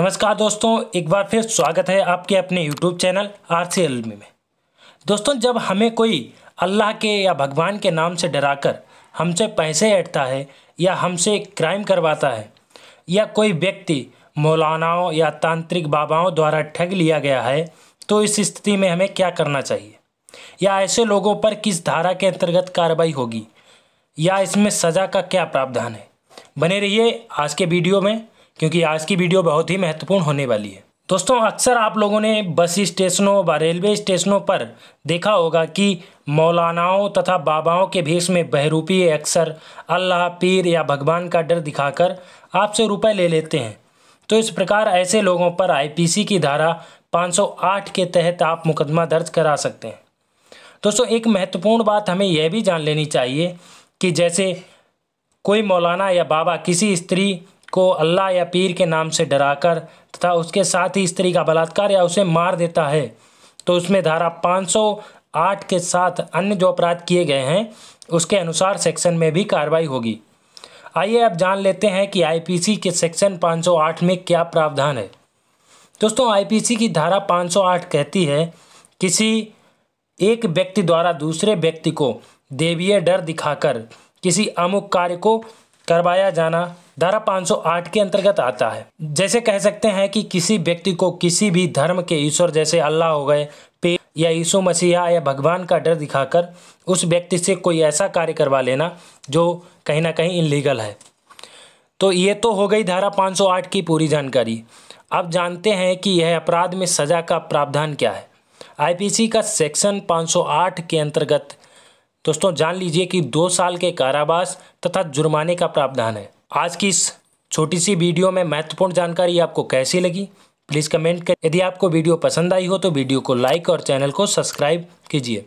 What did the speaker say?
नमस्कार दोस्तों एक बार फिर स्वागत है आपके अपने यूट्यूब चैनल आर सी में दोस्तों जब हमें कोई अल्लाह के या भगवान के नाम से डराकर हमसे पैसे ऐटता है या हमसे क्राइम करवाता है या कोई व्यक्ति मौलानाओं या तांत्रिक बाबाओं द्वारा ठग लिया गया है तो इस स्थिति में हमें क्या करना चाहिए या ऐसे लोगों पर किस धारा के अंतर्गत कार्रवाई होगी या इसमें सज़ा का क्या प्रावधान है बने रहिए आज के वीडियो में क्योंकि आज की वीडियो बहुत ही महत्वपूर्ण होने वाली है दोस्तों अक्सर आप लोगों ने बस स्टेशनों व रेलवे स्टेशनों पर देखा होगा कि मौलानाओं तथा बाबाओं के भेष में बहरूपी अक्सर अल्लाह पीर या भगवान का डर दिखाकर आपसे रुपए ले लेते हैं तो इस प्रकार ऐसे लोगों पर आईपीसी की धारा 508 के तहत आप मुकदमा दर्ज करा सकते हैं दोस्तों एक महत्वपूर्ण बात हमें यह भी जान लेनी चाहिए कि जैसे कोई मौलाना या बाबा किसी स्त्री को अल्लाह या पीर के नाम से डराकर तथा उसके साथ ही स्त्री का बलात्कार या उसे मार देता है तो उसमें धारा 508 के साथ अन्य जो अपराध किए गए हैं उसके अनुसार सेक्शन में भी कार्रवाई होगी आइए अब जान लेते हैं कि आईपीसी के सेक्शन 508 में क्या प्रावधान है दोस्तों आईपीसी की धारा 508 कहती है किसी एक व्यक्ति द्वारा दूसरे व्यक्ति को देवीय डर दिखाकर किसी अमुक कार्य को करवाया जाना धारा 508 के अंतर्गत आता है जैसे कह सकते हैं कि किसी व्यक्ति को किसी भी धर्म के ईश्वर जैसे अल्लाह हो गए पे या यीशु मसीहा या भगवान का डर दिखाकर उस व्यक्ति से कोई ऐसा कार्य करवा लेना जो कहीं ना कहीं इनलीगल है तो ये तो हो गई धारा 508 की पूरी जानकारी अब जानते हैं कि यह अपराध में सज़ा का प्रावधान क्या है आईपीसी का सेक्शन 508 के अंतर्गत दोस्तों जान लीजिए कि दो साल के कारावास तथा जुर्माने का प्रावधान है आज की इस छोटी सी वीडियो में महत्वपूर्ण जानकारी आपको कैसी लगी प्लीज़ कमेंट करें यदि आपको वीडियो पसंद आई हो तो वीडियो को लाइक और चैनल को सब्सक्राइब कीजिए